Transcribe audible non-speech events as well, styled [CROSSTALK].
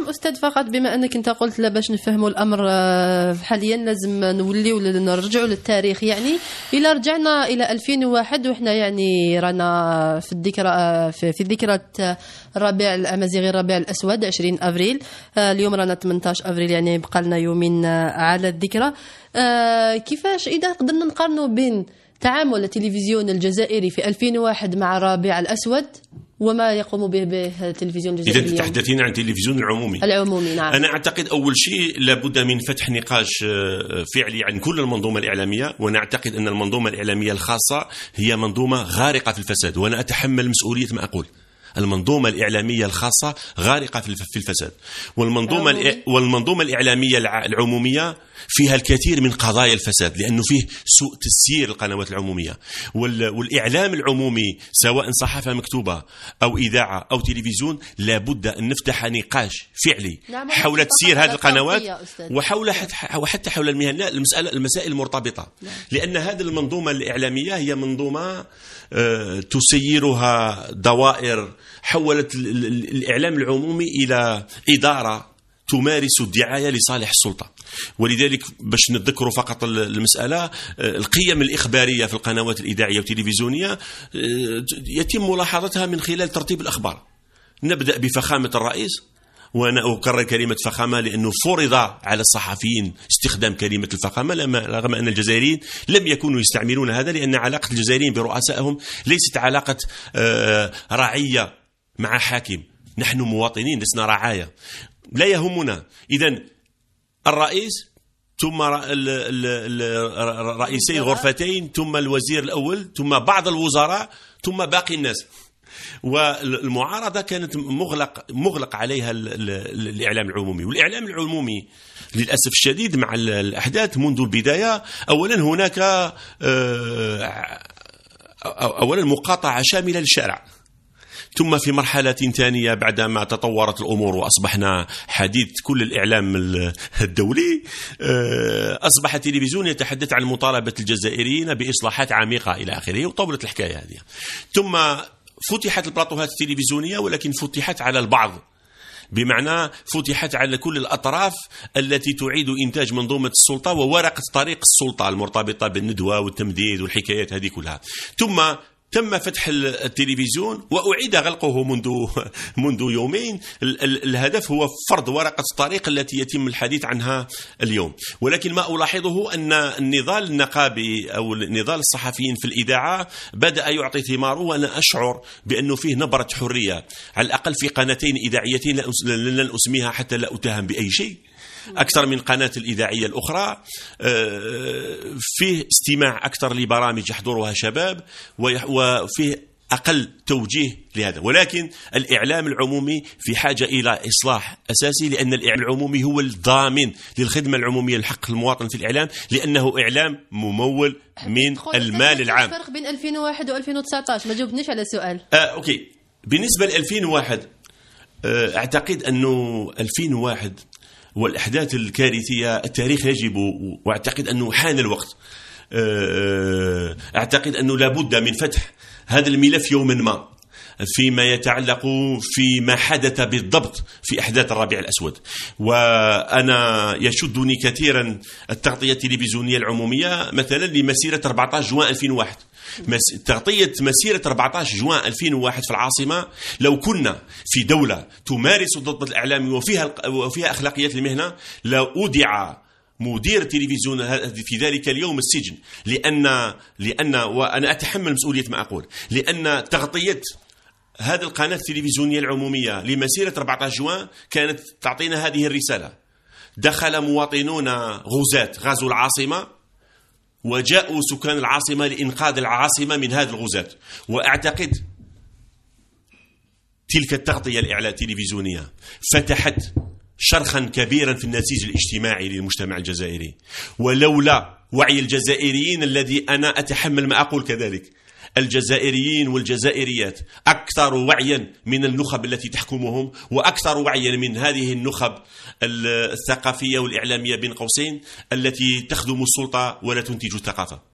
نعم استاذ فقط بما انك انت قلت لا باش نفهموا الامر آه، حاليا لازم نوليو نرجعوا للتاريخ يعني الا رجعنا الى 2001 وحنا يعني رانا في الذكرى آه، في ذكرى الربيع آه، الامازيغي الربيع الاسود 20 افريل اليوم رانا 18 افريل يعني بقى لنا يومين على الذكرى كيفاش اذا قدرنا نقارنوا بين تعامل التلفزيون الجزائري في 2001 مع الربيع الاسود وما يقوم به, به التلفزيون الجزائري إذا تتحدثين عن التلفزيون العمومي العمومي نعم أنا أعتقد أول شيء لابد من فتح نقاش آه، فعلي عن كل المنظومة الإعلامية وأنا أعتقد أن المنظومة الإعلامية الخاصة هي منظومة غارقة في الفساد وأنا أتحمل مسؤولية ما أقول المنظومة الإعلامية الخاصة غارقة في الفساد والمنظومة والمنظومة الإعلامية العمومية فيها الكثير من قضايا الفساد لأنه فيه سوء تسيير القنوات العمومية والإعلام العمومي سواء صحافة مكتوبة أو إذاعة أو تلفزيون لابد أن نفتح نقاش فعلي حول تسيير هذه القنوات وحول وحتى حول المسألة المسائل المرتبطة لأن هذه المنظومة الإعلامية هي منظومة آه، تسيرها دوائر حولت الإعلام العمومي إلى إدارة تمارس الدعاية لصالح السلطة ولذلك باش نذكروا فقط المسألة آه، القيم الإخبارية في القنوات الإذاعية والتلفزيونية آه، يتم ملاحظتها من خلال ترتيب الأخبار نبدأ بفخامة الرئيس وأنا أكرر كلمة فخامة لأنه فرض على الصحفيين استخدام كلمة الفخامة رغم أن الجزائريين لم يكونوا يستعملون هذا لأن علاقة الجزائريين برؤسائهم ليست علاقة آه، رعية مع حاكم نحن مواطنين لسنا رعايا لا يهمنا إذا الرئيس ثم رئيسي الغرفتين ثم الوزير الأول ثم بعض الوزراء ثم باقي الناس والمعارضة كانت مغلق, مغلق عليها الإعلام العمومي والإعلام العمومي للأسف الشديد مع الأحداث منذ البداية أولا هناك آه، أولا مقاطعة شاملة للشارع ثم في مرحلة ثانية بعدما تطورت الأمور وأصبحنا حديث كل الإعلام الدولي آه، أصبح التلفزيون يتحدث عن مطالبة الجزائريين بإصلاحات عميقة إلى آخره وطولت الحكاية هذه ثم فتحت البلاطوهات التلفزيونية ولكن فتحت على البعض بمعنى فتحت على كل الأطراف التي تعيد إنتاج منظومة السلطة وورقة طريق السلطة المرتبطة بالندوة والتمديد والحكايات هذه كلها ثم تم فتح التلفزيون وأعيد غلقه منذ [LAUGHS] منذ يومين الهدف هو فرض ورقة الطريق التي يتم الحديث عنها اليوم ولكن ما ألاحظه أن النضال النقابي أو نضال الصحفيين في الإذاعة بدأ يعطي ثماره وأنا أشعر بأنه فيه نبرة حرية على الأقل في قناتين إذاعيتين لن أسميها حتى لا أتهم بأي شيء أكثر من قناة الإذاعية الأخرى آه، فيه استماع أكثر لبرامج يحضرها شباب وفيه أقل توجيه لهذا ولكن الإعلام العمومي في حاجة إلى إصلاح أساسي لأن الإعلام العمومي هو الضامن للخدمة العمومية لحق المواطن في الإعلام لأنه إعلام ممول من المال العام الفرق بين 2001 و 2019 ما جاوبنيش على سؤال آه أوكي بالنسبة ل 2001 آه أعتقد أنه 2001 والأحداث الكارثية التاريخ يجب وأعتقد أنه حان الوقت آه، آه، أعتقد أنه لابد من فتح هذا الملف يوما ما فيما يتعلق فيما حدث بالضبط في أحداث الربيع الأسود وأنا يشدني كثيرا التغطية التلفزيونية العمومية مثلا لمسيرة 14 جوان 2001 تغطية مسيرة 14 جوان 2001 في العاصمة لو كنا في دولة تمارس الضبط الإعلامي وفيها, وفيها أخلاقيات المهنة لأودع مدير التلفزيون في ذلك اليوم السجن لأن, لأن وأنا أتحمل مسؤولية ما أقول لأن تغطية هذه القناة التلفزيونية العمومية لمسيرة 14 جوان كانت تعطينا هذه الرسالة دخل مواطنون غزاة غزو العاصمة وجاءوا سكان العاصمة لإنقاذ العاصمة من هذه الغزاة وأعتقد تلك التغطية الإعلام التلفزيونية فتحت شرخا كبيرا في النسيج الاجتماعي للمجتمع الجزائري ولولا وعي الجزائريين الذي أنا أتحمل ما أقول كذلك الجزائريين والجزائريات أكثر وعيا من النخب التي تحكمهم وأكثر وعيا من هذه النخب الثقافية والإعلامية بين قوسين التي تخدم السلطة ولا تنتج الثقافة